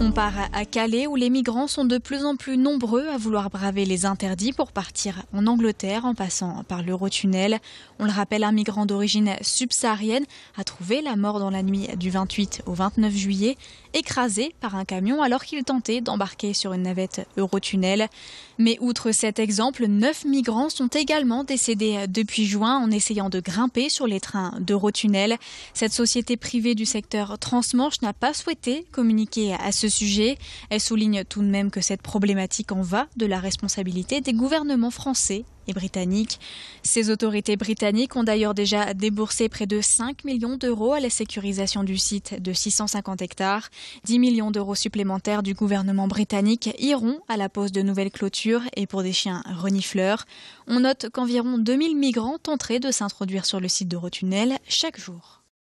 On part à Calais où les migrants sont de plus en plus nombreux à vouloir braver les interdits pour partir en Angleterre en passant par l'Eurotunnel. On le rappelle, un migrant d'origine subsaharienne a trouvé la mort dans la nuit du 28 au 29 juillet, écrasé par un camion alors qu'il tentait d'embarquer sur une navette Eurotunnel. Mais outre cet exemple, neuf migrants sont également décédés depuis juin en essayant de grimper sur les trains d'Eurotunnel. Cette société privée du secteur Transmanche n'a pas souhaité communiquer à ce ce sujet. Elle souligne tout de même que cette problématique en va de la responsabilité des gouvernements français et britanniques. Ces autorités britanniques ont d'ailleurs déjà déboursé près de 5 millions d'euros à la sécurisation du site de 650 hectares. 10 millions d'euros supplémentaires du gouvernement britannique iront à la pose de nouvelles clôtures et pour des chiens renifleurs. On note qu'environ 2000 migrants tenteraient de s'introduire sur le site d'Eurotunnel chaque jour.